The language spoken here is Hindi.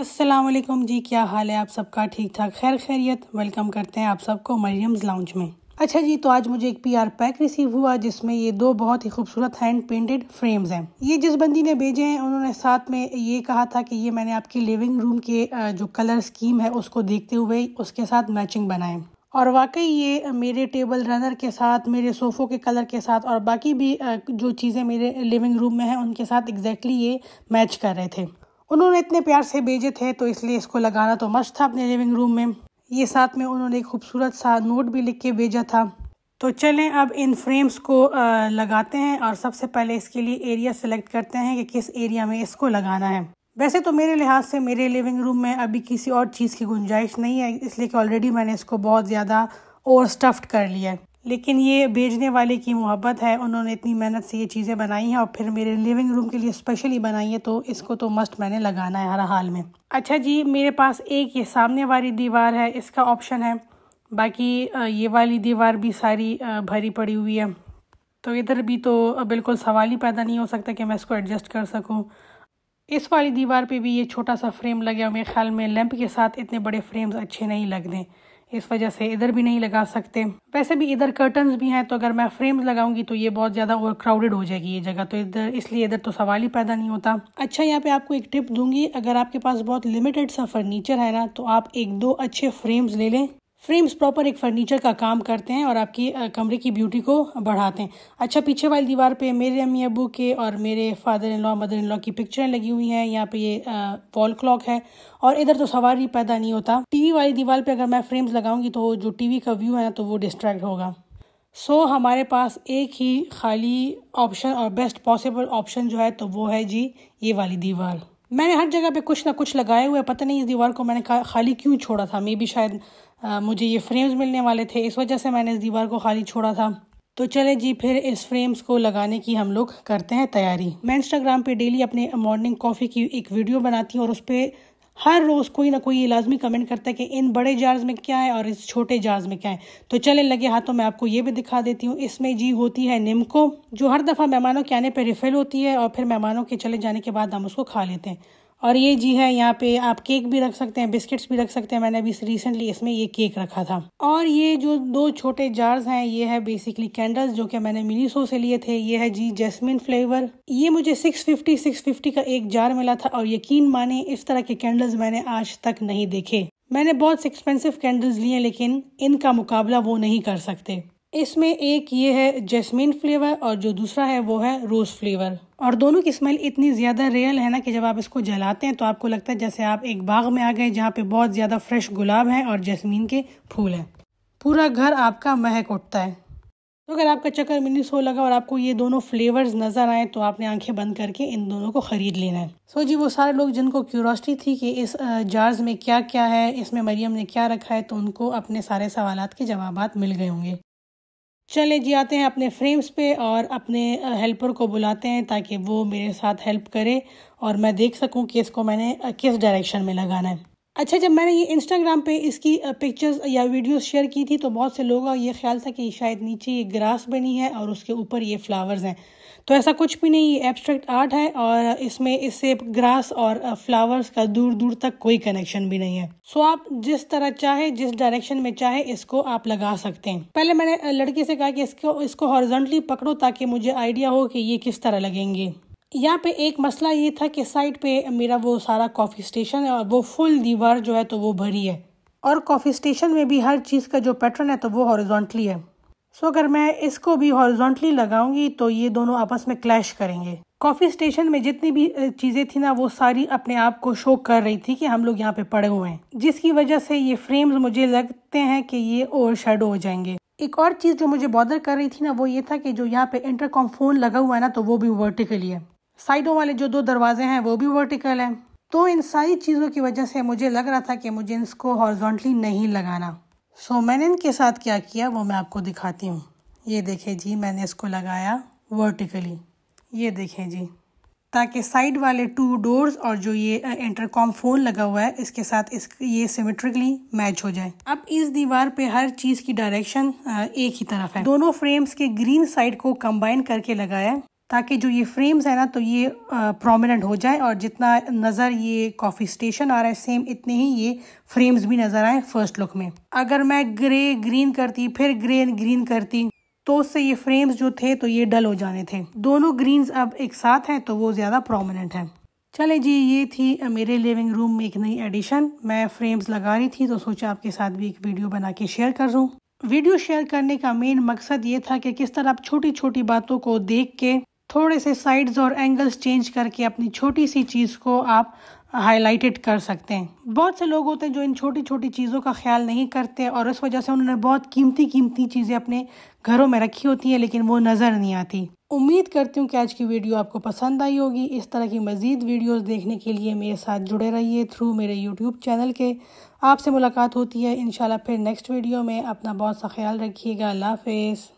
असलम जी क्या हाल है आप सबका ठीक ठाक खैर खैरियत वेलकम करते हैं आप सबको मरियम्स लाउंज में अच्छा जी तो आज मुझे एक पीआर पैक रिसीव हुआ जिसमें ये दो बहुत ही खूबसूरत हैंड पेंटेड फ्रेम्स हैं ये जिस बंदी ने भेजे हैं उन्होंने साथ में ये कहा था कि ये मैंने आपकी लिविंग रूम के जो कलर स्कीम है उसको देखते हुए उसके साथ मैचिंग बनाएं और वाकई ये मेरे टेबल रनर के साथ मेरे सोफ़ों के कलर के साथ और बाकी भी जो चीज़ें मेरे लिविंग रूम में हैं उनके साथ एग्जैक्टली exactly ये मैच कर रहे थे उन्होंने इतने प्यार से भेजे थे तो इसलिए इसको लगाना तो मस्त था अपने लिविंग रूम में ये साथ में उन्होंने एक खूबसूरत सा नोट भी लिख के भेजा था तो चलें अब इन फ्रेम्स को लगाते हैं और सबसे पहले इसके लिए एरिया सेलेक्ट करते हैं कि किस एरिया में इसको लगाना है वैसे तो मेरे लिहाज से मेरे लिविंग रूम में अभी किसी और चीज़ की गुंजाइश नहीं है इसलिए कि ऑलरेडी मैंने इसको बहुत ज़्यादा ओवर स्टफ्ड कर लिया है लेकिन ये भेजने वाले की मोहब्बत है उन्होंने इतनी मेहनत से ये चीज़ें बनाई हैं और फिर मेरे लिविंग रूम के लिए स्पेशली बनाई है तो इसको तो मस्ट मैंने लगाना है हर हाल में अच्छा जी मेरे पास एक ये सामने वाली दीवार है इसका ऑप्शन है बाकी ये वाली दीवार भी सारी भरी पड़ी हुई है तो इधर भी तो बिल्कुल सवाल ही पैदा नहीं हो सकता कि मैं इसको एडजस्ट कर सकूँ इस वाली दीवार पर भी ये छोटा सा फ्रेम लगे और मेरे ख्याल में लैंप के साथ इतने बड़े फ्रेम्स अच्छे नहीं लगने इस वजह से इधर भी नहीं लगा सकते वैसे भी इधर कर्टन भी हैं तो अगर मैं फ्रेम्स लगाऊंगी तो ये बहुत ज़्यादा ओवर क्राउडेड हो जाएगी ये जगह तो इधर इसलिए इधर तो सवाल ही पैदा नहीं होता अच्छा यहाँ पे आपको एक टिप दूंगी अगर आपके पास बहुत लिमिटेड सा फर्नीचर है ना तो आप एक दो अच्छे फ्रेम्स ले लें फ्रेम्स प्रॉपर एक फर्नीचर का काम करते हैं और आपकी कमरे की ब्यूटी को बढ़ाते हैं अच्छा पीछे वाली दीवार पे मेरे अम्मी अबू के और मेरे father in law mother in law की पिक्चरें लगी हुई हैं यहाँ पे ये वॉल क्लॉक है और इधर तो सवार ही पैदा नहीं होता टीवी वाली दीवार पे अगर मैं फ्रेम्स लगाऊंगी तो जो टीवी का व्यू है तो वो डिस्ट्रैक्ट होगा सो so, हमारे पास एक ही खाली ऑप्शन और बेस्ट पॉसिबल ऑप्शन जो है तो वो है जी ये वाली दीवार मैंने हर जगह पे कुछ ना कुछ लगाए हुए पता नहीं इस दीवार को मैंने खाली क्यों छोड़ा था मे बी शायद आ, मुझे ये फ्रेम्स मिलने वाले थे इस वजह से मैंने इस दीवार को खाली छोड़ा था तो चले जी फिर इस फ्रेम्स को लगाने की हम लोग करते हैं तैयारी मैं इंस्टाग्राम पे डेली अपने मॉर्निंग कॉफ़ी की एक वीडियो बनाती हूँ और उस पर हर रोज़ कोई ना कोई ये लाजमी कमेंट करता है कि इन बड़े जार्ज में क्या है और इस छोटे जार्ज में क्या है तो चले लगे हाथों में आपको ये भी दिखा देती हूँ इसमें जी होती है निमको जो हर दफ़ा मेहमानों के आने पर रिफ़िल होती है और फिर मेहमानों के चले जाने के बाद हम उसको खा लेते हैं और ये जी है यहाँ पे आप केक भी रख सकते हैं बिस्किट्स भी रख सकते हैं मैंने अभी रिसेंटली इसमें ये केक रखा था और ये जो दो छोटे जार्स हैं ये है बेसिकली कैंडल्स जो कि मैंने मिनीसो से लिए थे ये है जी जैस्मिन फ्लेवर ये मुझे 650 650 का एक जार मिला था और यकीन माने इस तरह के कैंडल्स मैंने आज तक नहीं देखे मैंने बहुत एक्सपेंसिव कैंडल्स लिए लेकिन इनका मुकाबला वो नहीं कर सकते इसमें एक ये है जैस्मिन फ्लेवर और जो दूसरा है वो है रोज़ फ्लेवर और दोनों की स्मेल इतनी ज़्यादा रियल है ना कि जब आप इसको जलाते हैं तो आपको लगता है जैसे आप एक बाग में आ गए जहाँ पे बहुत ज़्यादा फ्रेश गुलाब है और जैस्मीन के फूल हैं पूरा घर आपका महक उठता है तो अगर आपका चक्कर मिनी सो लगा और आपको ये दोनों फ्लेवर्स नज़र आए तो आपने आंखें बंद करके इन दोनों को ख़रीद लेना है सो जी वो सारे लोग जिनको क्यूरोसिटी थी कि इस जार्स में क्या क्या है इसमें मरियम ने क्या रखा है तो उनको अपने सारे सवाल के जवाब मिल गए होंगे चले जी आते हैं अपने फ्रेम्स पे और अपने हेल्पर को बुलाते हैं ताकि वो मेरे साथ हेल्प करे और मैं देख सकूं कि इसको मैंने किस डायरेक्शन में लगाना है अच्छा जब मैंने ये इंस्टाग्राम पे इसकी पिक्चर्स या वीडियोस शेयर की थी तो बहुत से लोगों का ये ख्याल था कि शायद नीचे ये ग्रास बनी है और उसके ऊपर ये फ्लावर्स हैं तो ऐसा कुछ भी नहीं ये एब्स्ट्रैक्ट आर्ट है और इसमें इससे ग्रास और फ्लावर्स uh, का दूर दूर तक कोई कनेक्शन भी नहीं है सो आप जिस तरह चाहे जिस डायरेक्शन में चाहे इसको आप लगा सकते हैं पहले मैंने uh, लड़की से कहा कि इसको इसको हॉरिजॉन्टली पकड़ो ताकि मुझे आइडिया हो कि ये किस तरह लगेंगे यहाँ पे एक मसला ये था कि साइड पे मेरा वो सारा कॉफ़ी स्टेशन है और वो फुल दीवार जो है तो वो भरी है और कॉफ़ी स्टेशन में भी हर चीज़ का जो पैटर्न है तो वो हॉरिजॉन्टली है सो अगर मैं इसको भी हॉरिजॉन्टली लगाऊंगी तो ये दोनों आपस में क्लैश करेंगे कॉफ़ी स्टेशन में जितनी भी चीज़ें थी ना वो सारी अपने आप को शो कर रही थी कि हम लोग यहाँ पे पड़े हुए हैं जिसकी वजह से ये फ्रेम्स मुझे लगते हैं कि ये ओवर शेडो हो जाएंगे एक और चीज़ जो मुझे बॉदर कर रही थी ना वो ये था कि जो यहाँ पे इंटरकॉम फ़ोन लगा हुआ है ना तो वो भी वर्टिकली है साइडों वाले जो दो दरवाजे हैं वो भी वर्टिकल हैं तो इन सारी चीज़ों की वजह से मुझे लग रहा था कि मुझे इसको हॉर्जोंटली नहीं लगाना सो so, मैंने इनके साथ क्या किया वो मैं आपको दिखाती हूँ ये देखें जी मैंने इसको लगाया वर्टिकली ये देखें जी ताकि साइड वाले टू डोर्स और जो ये इंटरकॉम फ़ोन लगा हुआ है इसके साथ इस ये सिमेट्रिकली मैच हो जाए अब इस दीवार पे हर चीज़ की डायरेक्शन एक ही तरफ है दोनों फ्रेम्स के ग्रीन साइड को कंबाइन करके लगाया ताकि जो ये फ्रेम्स है ना तो ये प्रोमिनेंट हो जाए और जितना नज़र ये कॉफ़ी स्टेशन आ रहा है सेम इतने ही ये फ्रेम्स भी नज़र आए फर्स्ट लुक में अगर मैं ग्रे ग्रीन करती फिर ग्रे ग्रीन करती तो उससे ये फ्रेम्स जो थे तो ये डल हो जाने थे दोनों ग्रीन्स अब एक साथ हैं तो वो ज़्यादा प्रोमिनेंट हैं चले जी ये थी मेरे लिविंग रूम में एक नई एडिशन मैं फ्रेम्स लगा रही थी तो सोचा आपके साथ भी एक वीडियो बना के शेयर कर दूँ वीडियो शेयर करने का मेन मकसद ये था कि किस तरह आप छोटी छोटी बातों को देख के थोड़े से साइड्स और एंगल्स चेंज करके अपनी छोटी सी चीज़ को आप हाईलाइटेड कर सकते हैं बहुत से लोग होते हैं जो इन छोटी छोटी चीज़ों का ख्याल नहीं करते और इस वजह से उन्होंने बहुत कीमती कीमती चीज़ें अपने घरों में रखी होती हैं लेकिन वो नज़र नहीं आती उम्मीद करती हूँ कि आज की वीडियो आपको पसंद आई होगी इस तरह की मज़ीद वीडियोस देखने के लिए मेरे साथ जुड़े रहिए थ्रू मेरे यूट्यूब चैनल के आपसे मुलाकात होती है इन फिर नेक्स्ट वीडियो में अपना बहुत सा ख्याल रखिएगा अल्लाह हाफिज़